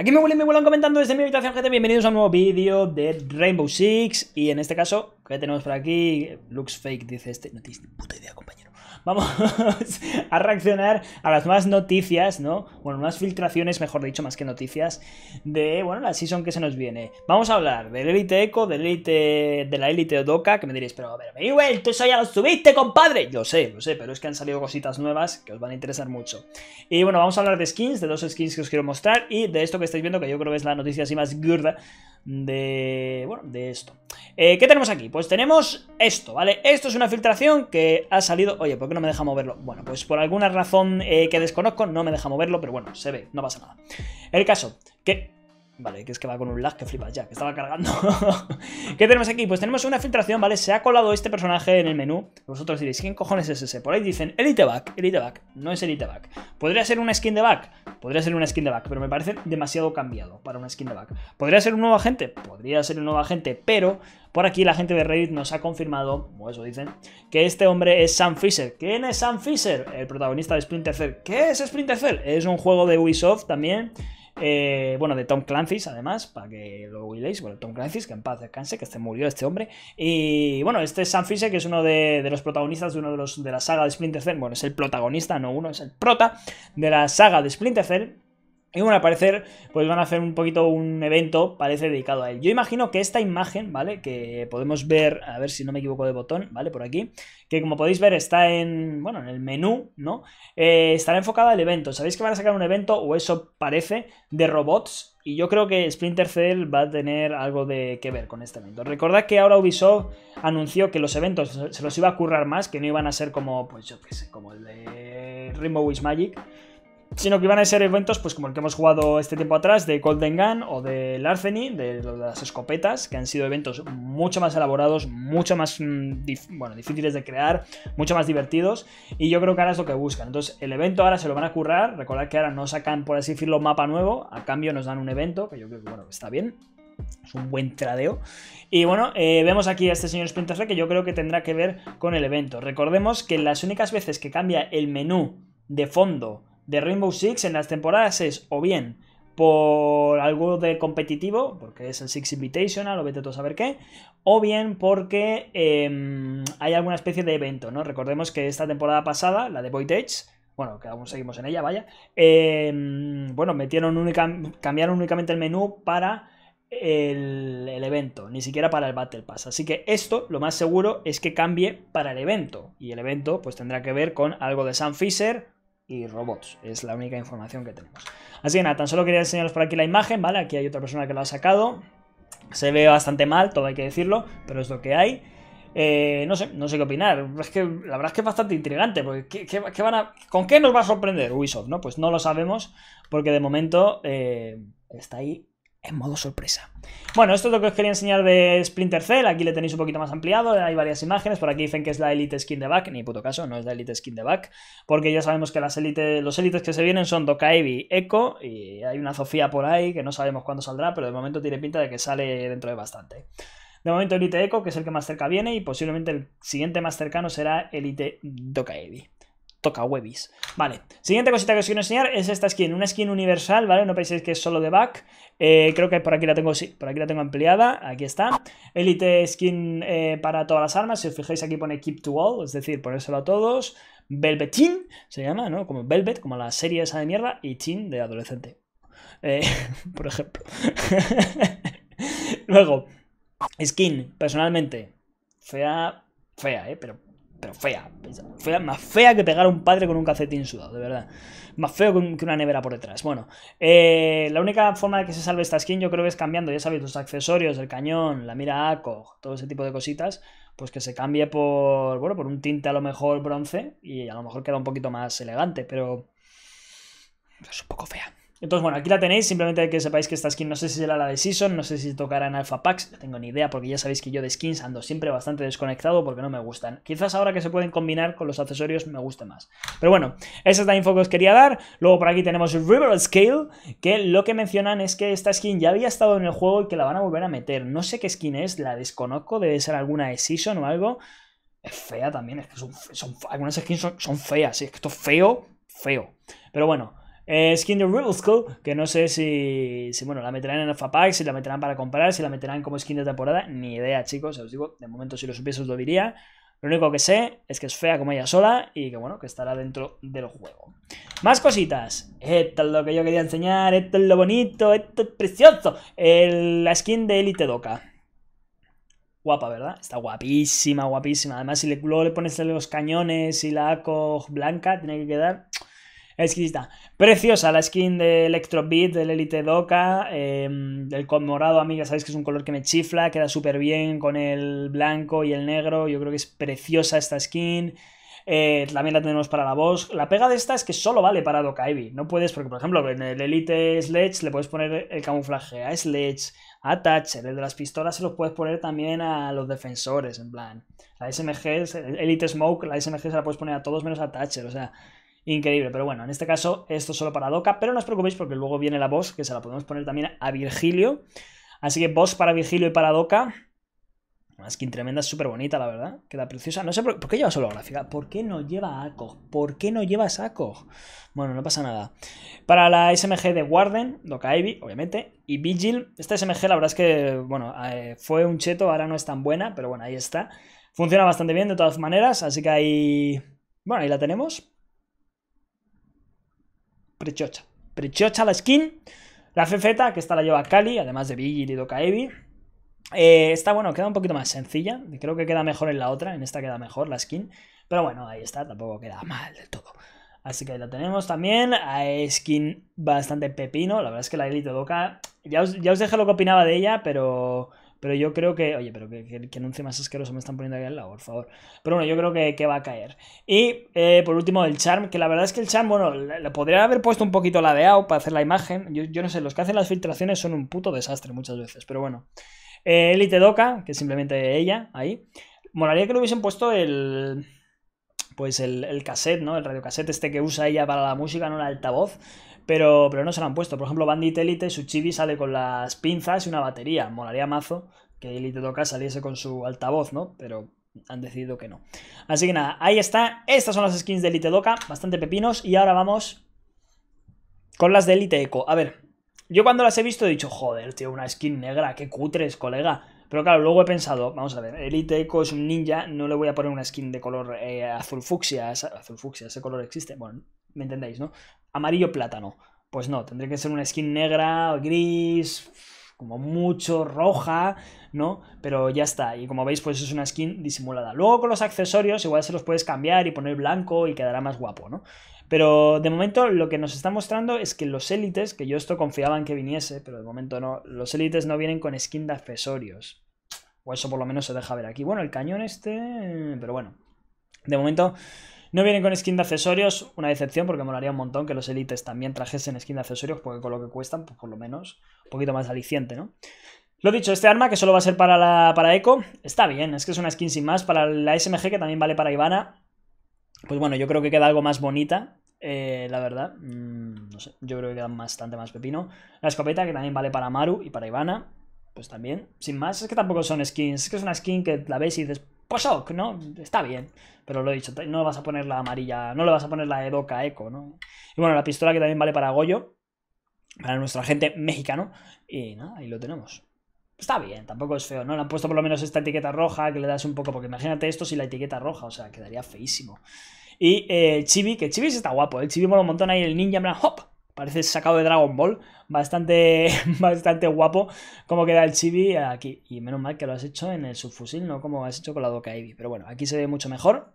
Aquí me vuelan, me vuelan comentando desde mi habitación, gente. Bienvenidos a un nuevo vídeo de Rainbow Six. Y en este caso, ¿qué tenemos por aquí? Looks fake, dice este. No tienes ni puta idea, compañero vamos a reaccionar a las nuevas noticias, ¿no? Bueno, más filtraciones, mejor dicho, más que noticias, de, bueno, la season que se nos viene. Vamos a hablar del Elite Echo, del Elite, de la Elite Odoka, que me diréis, pero, a ver, Miguel, tú eso ya lo subiste, compadre. Yo sé, lo sé, pero es que han salido cositas nuevas que os van a interesar mucho. Y bueno, vamos a hablar de skins, de dos skins que os quiero mostrar y de esto que estáis viendo, que yo creo que es la noticia así más gorda de, bueno, de esto. Eh, ¿Qué tenemos aquí? Pues tenemos esto, ¿vale? Esto es una filtración que ha salido... Oye, ¿por qué no me deja moverlo? Bueno, pues por alguna razón eh, que desconozco no me deja moverlo, pero bueno, se ve, no pasa nada. El caso, que Vale, que es que va con un lag que flipas ya, que estaba cargando. ¿Qué tenemos aquí? Pues tenemos una filtración, ¿vale? Se ha colado este personaje en el menú. Vosotros diréis, ¿quién cojones es ese? Por ahí dicen, Elite Back, Elite Back. No es Elite Back. ¿Podría ser una skin de back? Podría ser una skin de back, pero me parece demasiado cambiado para una skin de back. ¿Podría ser un nuevo agente? Podría ser un nuevo agente, pero por aquí la gente de Reddit nos ha confirmado, o eso dicen, que este hombre es Sam Fisher. ¿Quién es Sam Fisher? El protagonista de Splinter Cell. ¿Qué es Splinter Cell? Es un juego de Ubisoft también eh, bueno, de Tom Clancy, además, para que lo huiléis. bueno, Tom Clancy, que en paz descanse, que se este murió este hombre, y bueno, este es Sam Fisher, que es uno de, de, los protagonistas de uno de los de la saga de Splinter Cell, bueno, es el protagonista, no uno, es el prota de la saga de Splinter Cell, y bueno, al parecer, pues van a hacer un poquito un evento, parece, dedicado a él. Yo imagino que esta imagen, ¿vale? Que podemos ver, a ver si no me equivoco de botón, ¿vale? Por aquí. Que como podéis ver está en, bueno, en el menú, ¿no? Eh, estará enfocada al evento. Sabéis que van a sacar un evento, o eso parece, de robots. Y yo creo que Splinter Cell va a tener algo de que ver con este evento. Recordad que ahora Ubisoft anunció que los eventos se los iba a currar más, que no iban a ser como, pues yo qué sé, como el de Rainbow Wish Magic, sino que van a ser eventos pues como el que hemos jugado este tiempo atrás de Golden Gun o de Larceny, de las escopetas, que han sido eventos mucho más elaborados, mucho más mm, bueno, difíciles de crear, mucho más divertidos, y yo creo que ahora es lo que buscan. Entonces, el evento ahora se lo van a currar, recordad que ahora no sacan, por así decirlo, mapa nuevo, a cambio nos dan un evento, que yo creo que bueno, está bien, es un buen tradeo. Y bueno, eh, vemos aquí a este señor Splinter que yo creo que tendrá que ver con el evento. Recordemos que las únicas veces que cambia el menú de fondo de Rainbow Six en las temporadas es o bien por algo de competitivo, porque es el Six Invitational, o vete tú a saber qué, o bien porque em, hay alguna especie de evento, ¿no? Recordemos que esta temporada pasada, la de Void bueno, que aún seguimos en ella, vaya, em, bueno, metieron única, cambiaron únicamente el menú para el, evento, ni siquiera para el Battle Pass. Así que esto, lo más seguro, es que cambie para el evento, y el evento pues tendrá que ver con algo de Sam Fisher, y robots. Es la única información que tenemos. Así que nada, tan solo quería enseñaros por aquí la imagen, ¿vale? Aquí hay otra persona que la ha sacado. Se ve bastante mal, todo hay que decirlo, pero es lo que hay. Eh, no sé, no sé qué opinar. Es que la verdad es que es bastante intrigante. Porque ¿qué, van ¿Con qué nos va a sorprender Ubisoft? ¿no? Pues no lo sabemos, porque de momento eh, está ahí en modo sorpresa. Bueno, esto es lo que os quería enseñar de Splinter Cell. Aquí le tenéis un poquito más ampliado. Hay varias imágenes. Por aquí dicen que es la Elite Skin de Back. Ni puto caso, no es la Elite Skin de Back. Porque ya sabemos que las elite, los élites que se vienen son Dokaevi, Echo. Y hay una Sofía por ahí que no sabemos cuándo saldrá. Pero de momento tiene pinta de que sale dentro de bastante. De momento Elite Echo, que es el que más cerca viene. Y posiblemente el siguiente más cercano será Elite Dokaevi toca webis. Vale, siguiente cosita que os quiero enseñar es esta skin, una skin universal, ¿vale? No penséis que es solo de back. Eh, creo que por aquí la tengo, sí, por aquí la tengo ampliada, aquí está. Elite skin eh, para todas las armas, si os fijáis aquí pone keep to all, es decir, ponérselo a todos. chin, se llama, ¿no? Como Velvet, como la serie esa de mierda, y chin de adolescente, eh, por ejemplo. Luego, skin, personalmente, fea, fea, ¿eh? Pero pero fea. más fea que pegar a un padre con un calcetín sudado, de verdad. Más feo que una nevera por detrás. Bueno, eh, la única forma de que se salve esta skin yo creo que es cambiando, ya sabéis, los accesorios, el cañón, la mira ACO, todo ese tipo de cositas, pues que se cambie por, bueno, por un tinte a lo mejor bronce y a lo mejor queda un poquito más elegante, pero es un poco fea. Entonces, bueno, aquí la tenéis, simplemente que sepáis que esta skin no sé si será la de Season, no sé si tocará en Alpha Packs, no tengo ni idea porque ya sabéis que yo de skins ando siempre bastante desconectado porque no me gustan. Quizás ahora que se pueden combinar con los accesorios me guste más. Pero bueno, esa es la info que os quería dar. Luego por aquí tenemos River Scale, que lo que mencionan es que esta skin ya había estado en el juego y que la van a volver a meter. No sé qué skin es, la desconozco, debe ser alguna de Season o algo. Es fea también, es que son, algunas skins son, feas, es que esto es feo, feo. Pero bueno, Skin de School, que no sé si, si, bueno, la meterán en Alpha Pack, si la meterán para comprar, si la meterán como skin de temporada, ni idea, chicos. Os digo, de momento si lo supiese os lo diría. Lo único que sé es que es fea como ella sola y que bueno, que estará dentro del juego. Más cositas. Esto es lo que yo quería enseñar, esto es lo bonito, esto es precioso. la skin de Elite Doca. Guapa, ¿verdad? Está guapísima, guapísima. Además, si le, luego le pones los cañones y la ACO blanca, tiene que quedar es preciosa la skin de Electrobeat, del Elite Doca, em, el con morado, amiga, sabéis que es un color que me chifla, queda súper bien con el blanco y el negro, yo creo que es preciosa esta skin. Eh, también la tenemos para la voz. La pega de esta es que solo vale para Doca No puedes, porque por ejemplo, en el Elite Sledge le puedes poner el camuflaje a Sledge, a Thatcher, el de las pistolas se los puedes poner también a los defensores, en plan. La SMG, Elite Smoke, la SMG se la puedes poner a todos menos a Thatcher, o sea, increíble. Pero bueno, en este caso, esto solo para Doca, pero no os preocupéis porque luego viene la voz, que se la podemos poner también a Virgilio. Así que voz para Virgilio y para Doca. Una skin tremenda, súper bonita, la verdad. Queda preciosa. No sé por, qué lleva solo gráfica. ¿Por qué no lleva ACOG? ¿Por qué no lleva saco Bueno, no pasa nada. Para la SMG de Warden, Doca Ivy, obviamente, y Vigil. Esta SMG, la verdad es que, bueno, eh, fue un cheto, ahora no es tan buena, pero bueno, ahí está. Funciona bastante bien de todas maneras, así que ahí. Bueno, ahí la tenemos. Prechocha. Prechocha la skin. La fefeta, que esta la lleva Kali, además de Vigil y Dokaevi. Evi. Eh, está bueno, queda un poquito más sencilla. Creo que queda mejor en la otra. En esta queda mejor la skin. Pero bueno, ahí está. Tampoco queda mal del todo. Así que ahí la tenemos también. A skin bastante pepino. La verdad es que la Elite Doka. Ya os, ya os dejé lo que opinaba de ella, pero. Pero yo creo que, oye, pero que, que, que más asqueroso me están poniendo aquí al lado, por favor. Pero bueno, yo creo que, va a caer. Y eh, por último, el charm, que la verdad es que el charm, bueno, lo podría haber puesto un poquito ladeado para hacer la imagen. Yo, no sé, los que hacen las filtraciones son un puto desastre muchas veces, pero bueno. Eh, Elite Doca, que es simplemente ella, ahí. moraría que le hubiesen puesto el pues el, el, cassette, ¿no? El radiocassette este que usa ella para la música, no el altavoz. Pero, no se la han puesto. Por ejemplo, Bandit Elite, su chibi sale con las pinzas y una batería. Molaría mazo que Elite Toca saliese con su altavoz, ¿no? Pero han decidido que no. Así que nada, ahí está. Estas son las skins de Elite Doca, bastante pepinos. Y ahora vamos con las de Elite Eco. A ver, yo cuando las he visto he dicho, joder, tío, una skin negra, qué cutres, colega. Pero claro, luego he pensado, vamos a ver, Elite Echo es un ninja, no le voy a poner una skin de color eh, azul fucsia, azul fucsia, ese color existe, bueno, me entendéis, ¿no? amarillo plátano. Pues no, tendría que ser una skin negra, gris, como mucho roja, ¿no? Pero ya está. Y como veis, pues es una skin disimulada. Luego con los accesorios, igual se los puedes cambiar y poner blanco y quedará más guapo, ¿no? Pero de momento lo que nos está mostrando es que los élites, que yo esto confiaba en que viniese, pero de momento no, los élites no vienen con skin de accesorios. O eso por lo menos se deja ver aquí. Bueno, el cañón este, pero bueno. De momento no vienen con skin de accesorios, una decepción porque molaría un montón que los elites también trajesen skin de accesorios porque con lo que cuestan, pues por lo menos un poquito más aliciente, ¿no? Lo dicho, este arma que solo va a ser para, la, para Echo, está bien, es que es una skin sin más. Para la SMG que también vale para Ivana, pues bueno, yo creo que queda algo más bonita, eh, la verdad. Mm, no sé, yo creo que queda bastante más pepino. La escopeta que también vale para Maru y para Ivana, pues también, sin más. Es que tampoco son skins, es que es una skin que la ves y dices, pues ok, ¿no? Está bien. Pero lo he dicho, no vas a poner la amarilla, no le vas a poner la de Boca Eco, ¿no? Y bueno, la pistola que también vale para Goyo, para nuestro agente mexicano. Y nada, ahí lo tenemos. Está bien, tampoco es feo, ¿no? Le han puesto por lo menos esta etiqueta roja, que le das un poco, porque imagínate esto si la etiqueta roja, o sea, quedaría feísimo. Y eh, Chibi, que Chibi está guapo, ¿eh? el Chibi mola un montón ahí, el ninja, hop, parece sacado de Dragon Ball. Bastante, bastante guapo como queda el chibi aquí. Y menos mal que lo has hecho en el subfusil, no como has hecho con la Doca Pero bueno, aquí se ve mucho mejor.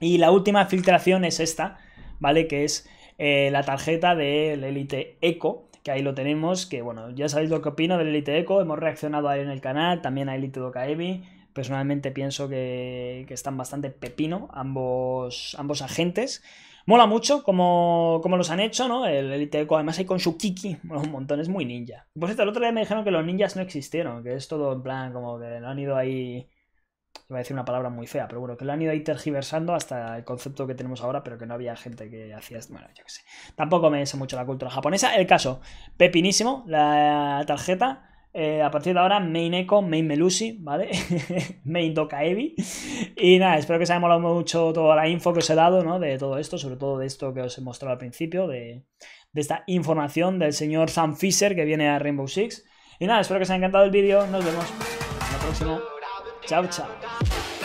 Y la última filtración es esta, ¿vale? Que es eh, la tarjeta del Elite Eco que ahí lo tenemos, que bueno, ya sabéis lo que opino del Elite Eco, hemos reaccionado ahí en el canal, también a Elite Dokaevi, personalmente pienso que, que, están bastante pepino ambos, ambos agentes, Mola mucho como, los han hecho, ¿no? El Elite además hay con su kiki, un montón, es muy ninja. Pues cierto, el otro día me dijeron que los ninjas no existieron, que es todo en plan como que lo han ido ahí... Iba a decir una palabra muy fea, pero bueno, que lo han ido ahí tergiversando hasta el concepto que tenemos ahora, pero que no había gente que hacía... Bueno, yo qué sé. Tampoco me dice mucho la cultura japonesa. El caso, pepinísimo, la tarjeta eh, a partir de ahora, main Echo, main Melusi, ¿vale? main Dokaevi. Y nada, espero que os haya molado mucho toda la info que os he dado, ¿no? De todo esto, sobre todo de esto que os he mostrado al principio, de, de esta información del señor Sam Fisher que viene a Rainbow Six. Y nada, espero que os haya encantado el vídeo. Nos vemos en la próxima. Chao, chao.